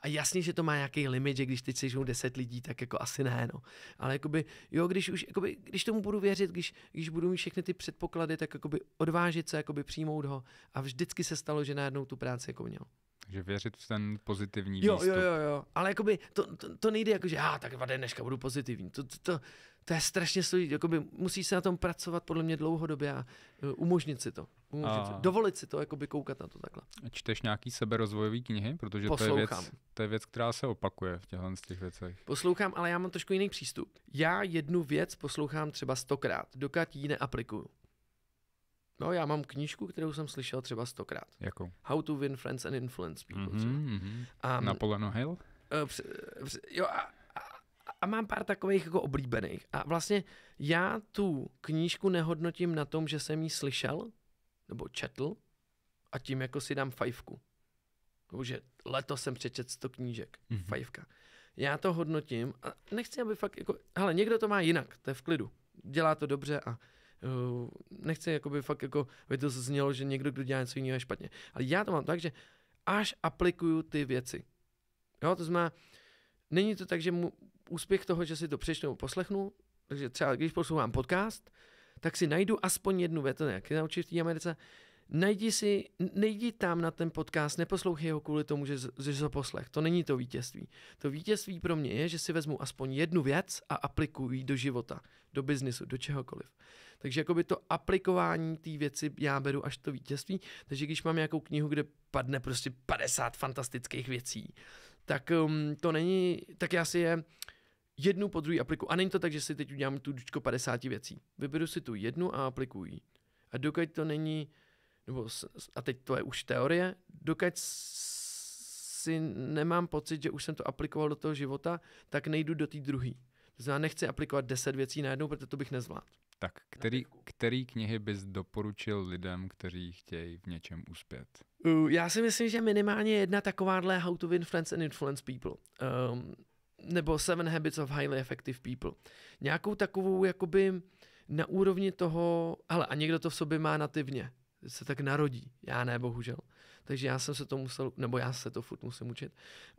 A jasně, že to má nějaký limit, že když teď sežnou 10 lidí, tak jako asi ne, no. Ale jakoby, jo, když už, jakoby, když tomu budu věřit, když, když budu mít všechny ty předpoklady, tak jakoby odvážit se, jakoby přijmout ho. A vždycky se stalo, že najednou tu práci jako měl. Takže věřit v ten pozitivní jo, výstup. Jo, jo, jo, ale jakoby to, to, to nejde jako, že já ah, tak vade dneška budu pozitivní. To, to, to, to je strašně složitý. Jakoby musíš se na tom pracovat podle mě dlouhodobě a e, umožnit si to. Umožnit a... si. Dovolit si to, jakoby koukat na to takhle. A čteš nějaký seberozvojový knihy? Protože Poslouchám. to je, věc, to je věc, která se opakuje v těchto z těch věcech. Poslouchám, ale já mám trošku jiný přístup. Já jednu věc poslouchám třeba stokrát, dokud ji neaplikuju. No, já mám knížku, kterou jsem slyšel třeba stokrát. Jakou? How to win friends and influence people. Mm-hmm, mm-hmm. Um, Napoleon Hill? Uh, při, e, při, jo, a a mám pár takových jako oblíbených. A vlastně já tu knížku nehodnotím na tom, že jsem ji slyšel, nebo četl, a tím jako si dám fajfku. Nebo že letos jsem přečet 100 knížek, mm-hmm. fajfka. Já to hodnotím a nechci, aby fakt jako, hele, někdo to má jinak, to je v klidu. Dělá to dobře a uh, nechci, jakoby fakt jako, aby to znělo, že někdo, kdo dělá něco jiného je špatně. Ale já to mám tak, že až aplikuju ty věci. Jo, to znamená, není to tak, že mu úspěch toho, že si to přečtu poslechnu, takže třeba když poslouchám podcast, tak si najdu aspoň jednu větu, jak je naučit v té Americe, najdi si, nejdi tam na ten podcast, neposlouchej ho kvůli tomu, že, že to poslech. To není to vítězství. To vítězství pro mě je, že si vezmu aspoň jednu věc a aplikuji do života, do biznisu, do čehokoliv. Takže jakoby to aplikování té věci já beru až to vítězství. Takže když mám nějakou knihu, kde padne prostě 50 fantastických věcí, tak um, to není, tak já si je jednu po druhé aplikuju. A není to tak, že si teď udělám tu dučko 50 věcí. Vyberu si tu jednu a aplikuji. A dokud to není, nebo a teď to je už teorie, dokud si nemám pocit, že už jsem to aplikoval do toho života, tak nejdu do té druhé. To znamená, nechci aplikovat 10 věcí najednou, protože to bych nezvládl. Tak, který, který knihy bys doporučil lidem, kteří chtějí v něčem uspět? Uh, já si myslím, že minimálně jedna takováhle How to Win Friends and Influence People. Um, nebo Seven Habits of Highly Effective People. Nějakou takovou jakoby na úrovni toho, ale a někdo to v sobě má nativně, se tak narodí, já ne, bohužel. Takže já jsem se to musel, nebo já se to furt musím učit.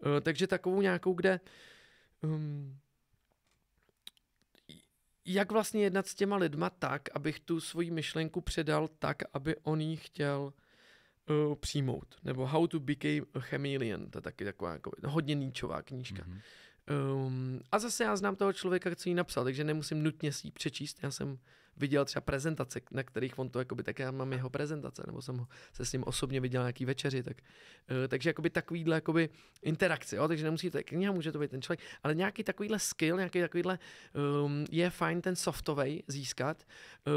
Uh, takže takovou nějakou, kde um, jak vlastně jednat s těma lidma tak, abych tu svoji myšlenku předal tak, aby on ji chtěl uh, přijmout. Nebo How to Become a Chameleon, to je taky taková jako hodně níčová knížka. Mm-hmm. Um, a zase já znám toho člověka, co ji napsal, takže nemusím nutně si ji přečíst. Já jsem viděl třeba prezentace, na kterých on to, jakoby, tak já mám jeho prezentace, nebo jsem ho, se s ním osobně viděl na nějaký večeři, tak, uh, takže jakoby takovýhle jakoby interakce, jo? takže nemusí to být kniha, může to být ten člověk, ale nějaký takovýhle skill, nějaký takovýhle um, je fajn ten softovej získat,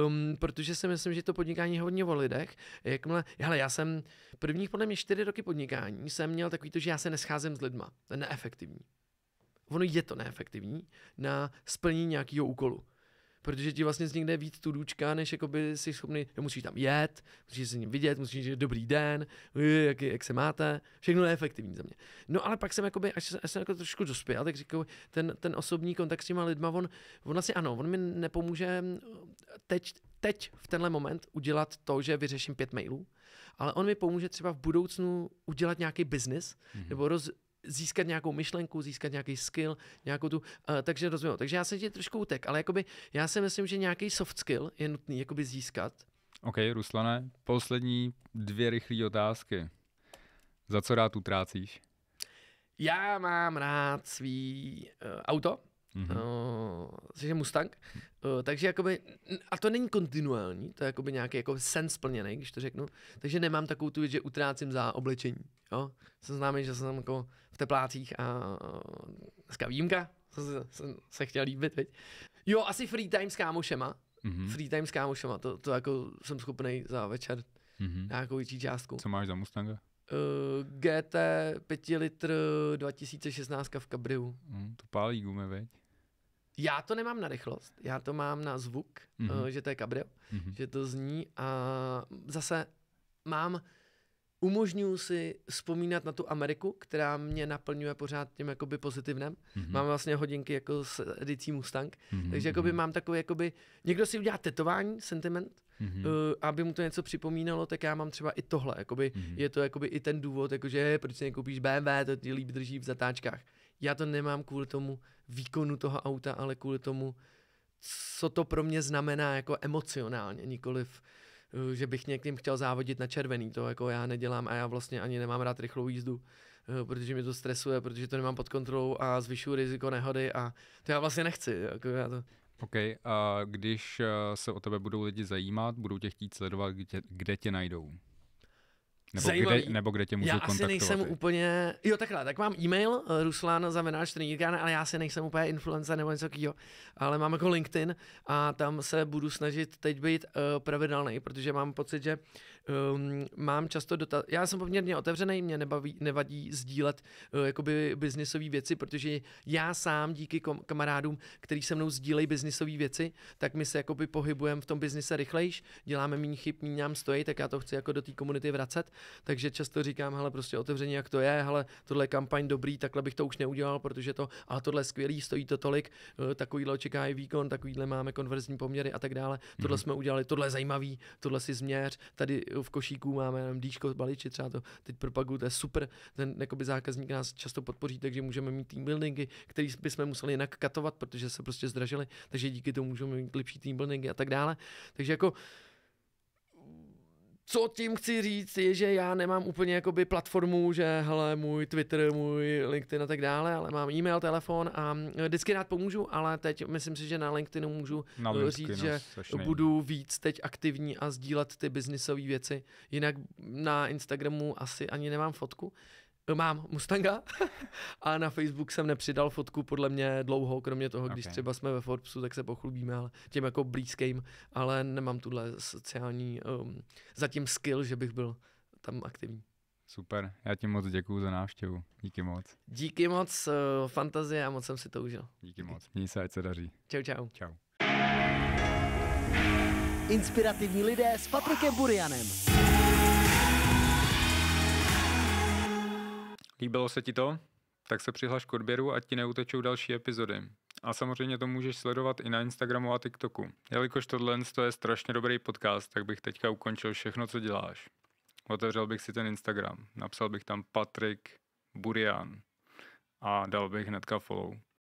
um, protože si myslím, že to podnikání je hodně o lidech. Jakmile, hele, já jsem prvních podle mě čtyři roky podnikání jsem měl takový to, že já se nescházím s lidma, to je neefektivní ono je to neefektivní, na splnění nějakého úkolu. Protože ti vlastně z někde víc tudůčka, než jakoby jsi schopný, musíš tam jet, musíš se s ním vidět, musíš říct dobrý den, jak, jak se máte, všechno je efektivní za mě. No ale pak jsem jakoby, až, až jsem jako trošku dospěl, tak říkám, ten, ten osobní kontakt s těma lidma, on, on asi ano, on mi nepomůže mm, teď teď v tenhle moment udělat to, že vyřeším pět mailů, ale on mi pomůže třeba v budoucnu udělat nějaký biznis mm-hmm. nebo roz, získat nějakou myšlenku, získat nějaký skill, nějakou tu, uh, takže rozumím. Takže já jsem ti trošku utek, ale jakoby já si myslím, že nějaký soft skill je nutný jakoby získat. OK, Ruslane, poslední dvě rychlé otázky. Za co rád utrácíš? Já mám rád svý uh, auto, Mm-hmm. Uh, což je Mustang. Uh, takže jakoby, a to není kontinuální, to je jakoby nějaký jako sen splněný, když to řeknu. Takže nemám takovou tu věc, že utrácím za oblečení. Jo? Jsem známý, že jsem jako v teplácích a uh, dneska výjimka, jsem se, se chtěl líbit, veď. Jo, asi free time s kámošema. Mm-hmm. Free time s kámošema, to, to jako jsem schopný za večer mm-hmm. nějakou větší částku. Co máš za Mustanga? Uh, eh, GT 5 litr 2016 v Cabriu. Mm, to pálí gumy, veď? Já to nemám na rychlost, já to mám na zvuk, mm-hmm. že to je kabrio, mm-hmm. že to zní a zase mám, umožňuji si vzpomínat na tu Ameriku, která mě naplňuje pořád tím jakoby pozitivnem. Mm-hmm. Mám vlastně hodinky jako s edicí Mustang, mm-hmm. takže jakoby mhm. mám takový jakoby, někdo si udělá tetování, sentiment, mm-hmm. uh, aby mu to něco připomínalo, tak já mám třeba i tohle, jakoby mm-hmm. je to jakoby i ten důvod, jakože proč si nekoupíš BMW, to ti líp drží v zatáčkách já to nemám kvůli tomu výkonu toho auta, ale kvůli tomu, co to pro mě znamená jako emocionálně, nikoliv eh, že bych někým chtěl závodit na červený, to jako já nedělám a já vlastně ani nemám rád rychlou jízdu, eh, protože mě to stresuje, protože to nemám pod kontrolou a zvyšuju riziko nehody a to já vlastně nechci. Jako já to... OK, a když eh, se o tebe budou lidi zajímat, budou tě chtít sledovat, kde, kde tě najdou? Nebo Zajímavý. kde, nebo kde tě můžu já kontaktovat? Já asi nejsem úplně, jo takhle, tak mám e-mail eh, ruslan zavináč ale já si nejsem úplně influencer nebo něco takového, ale mám jako LinkedIn a tam se budu snažit teď být uh, eh, pravidelný, protože mám pocit, že uh, um, mám často dotaz. Já jsem poměrně otevřený, mě nebaví, nevadí sdílet uh, jakoby biznisové věci, protože já sám díky kom- kamarádům, který se mnou sdílejí biznisové věci, tak my se jakoby pohybujeme v tom biznise rychlejš, děláme méně chyb, méně nám stojí, tak já to chci jako do té komunity vracet. Takže často říkám, hele, prostě otevřeně, jak to je, hele, tohle je kampaň dobrý, takhle bych to už neudělal, protože to, a tohle je skvělý, stojí to tolik, uh, takovýhle očekávají výkon, takovýhle máme konverzní poměry a tak dále. Mm-hmm. Tohle mhm. jsme udělali, tohle je zajímavý, tohle si změř, tady v košíku máme jenom z baliči, třeba to teď propaguju, to je super, ten jakoby zákazník nás často podpoří, takže můžeme mít team buildingy, který bychom museli jinak katovat, protože se prostě zdražili, takže díky tomu můžeme mít lepší team buildingy a tak dále. Takže jako co tím chci říct, je, že já nemám úplně jakoby platformu, že hele, můj Twitter, můj LinkedIn a tak dále, ale mám e-mail, telefon a eh, vždycky rád pomůžu, ale teď myslím si, že na LinkedInu můžu na eh, LinkedIn, říct, že budu víc teď aktivní a sdílet ty biznisové věci. Jinak na Instagramu asi ani nemám fotku, Mám Mustanga a na Facebook jsem nepřidal fotku podle mě dlouho, kromě toho, když okay. třeba jsme ve Forbesu, tak se pochlubíme ale těm jako blízkým, ale nemám tuhle sociální um, zatím skill, že bych byl tam aktivní. Super, já ti moc děkuju za návštěvu. Díky moc. Díky moc, uh, fantazie a moc jsem si to užil. Díky, moc, měj se, ať se daří. Čau, čau. Čau. Inspirativní lidé s Patrikem Burianem. Líbilo se ti to? Tak se přihlaš k odběru, ať ti neutečou další epizody. A samozřejmě to můžeš sledovat i na Instagramu a TikToku. Jelikož tohle je strašně dobrý podcast, tak bych teďka ukončil všechno, co děláš. Otevřel bych si ten Instagram, napsal bych tam Patrik Burian a dal bych hnedka follow.